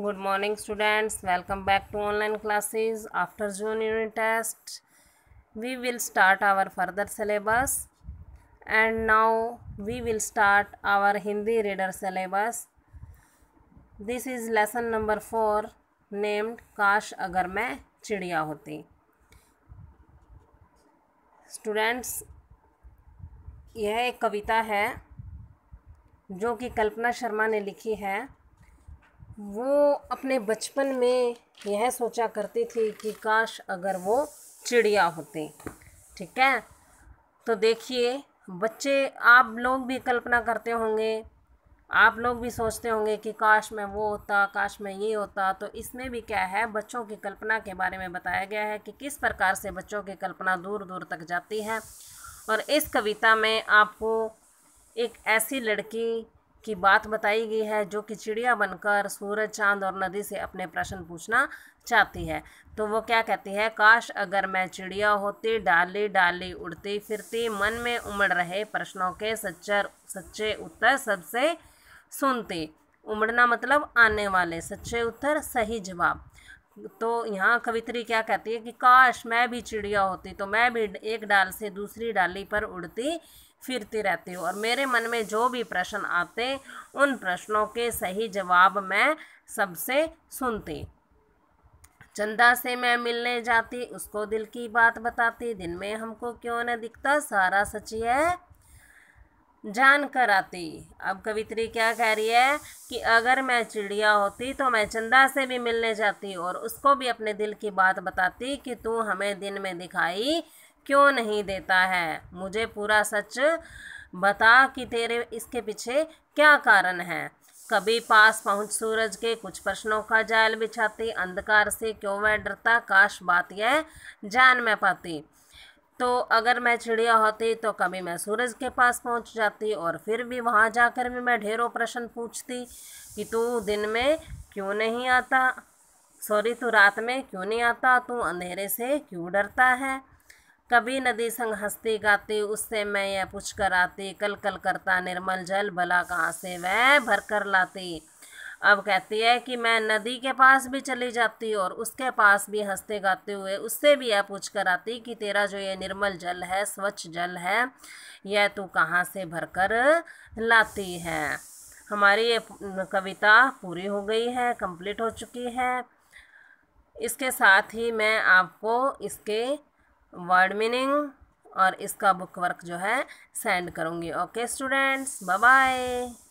good morning students welcome back to online classes after June unit test we will start our further syllabus and now we will start our Hindi reader syllabus this is lesson number four named काश अगर मैं चिड़िया होती students यह एक कविता है जो कि कल्पना शर्मा ने लिखी है वो अपने बचपन में यह सोचा करती थी कि काश अगर वो चिड़िया होती ठीक है तो देखिए बच्चे आप लोग भी कल्पना करते होंगे आप लोग भी सोचते होंगे कि काश मैं वो होता काश मैं ये होता तो इसमें भी क्या है बच्चों की कल्पना के बारे में बताया गया है कि किस प्रकार से बच्चों की कल्पना दूर दूर तक जाती है और इस कविता में आपको एक ऐसी लड़की की बात बताई गई है जो कि चिड़िया बनकर सूरज चांद और नदी से अपने प्रश्न पूछना चाहती है तो वो क्या कहती है काश अगर मैं चिड़िया होती डाली डाली उड़ती फिरती मन में उमड़ रहे प्रश्नों के सच्चर सच्चे उत्तर सबसे सुनती उमड़ना मतलब आने वाले सच्चे उत्तर सही जवाब तो यहाँ कवित्री क्या कहती है कि काश मैं भी चिड़िया होती तो मैं भी एक डाल से दूसरी डाली पर उड़ती फिरती रहती हूँ और मेरे मन में जो भी प्रश्न आते उन प्रश्नों के सही जवाब मैं सबसे सुनती चंदा से मैं मिलने जाती उसको दिल की बात बताती दिन में हमको क्यों न दिखता सारा सच है जान कर आती अब कवित्री क्या कह रही है कि अगर मैं चिड़िया होती तो मैं चंदा से भी मिलने जाती और उसको भी अपने दिल की बात बताती कि तू हमें दिन में दिखाई क्यों नहीं देता है मुझे पूरा सच बता कि तेरे इसके पीछे क्या कारण है कभी पास पहुंच सूरज के कुछ प्रश्नों का जाल बिछाती अंधकार से क्यों मैं डरता काश बात यह जान मैं पाती तो अगर मैं चिड़िया होती तो कभी मैं सूरज के पास पहुंच जाती और फिर भी वहां जाकर भी मैं ढेरों प्रश्न पूछती कि तू दिन में क्यों नहीं आता सॉरी तू रात में क्यों नहीं आता तू अंधेरे से क्यों डरता है कभी नदी संग हंसते गाते उससे मैं यह पूछ कर आते कल कल करता निर्मल जल भला कहाँ से वह भर कर लाते अब कहती है कि मैं नदी के पास भी चली जाती और उसके पास भी हंसते गाते हुए उससे भी यह पूछ कर आती कि तेरा जो ये निर्मल जल है स्वच्छ जल है यह तू कहाँ से भर कर लाती है हमारी ये कविता पूरी हो गई है कंप्लीट हो चुकी है इसके साथ ही मैं आपको इसके वर्ड मीनिंग और इसका बुक वर्क जो है सेंड करूँगी ओके स्टूडेंट्स बाय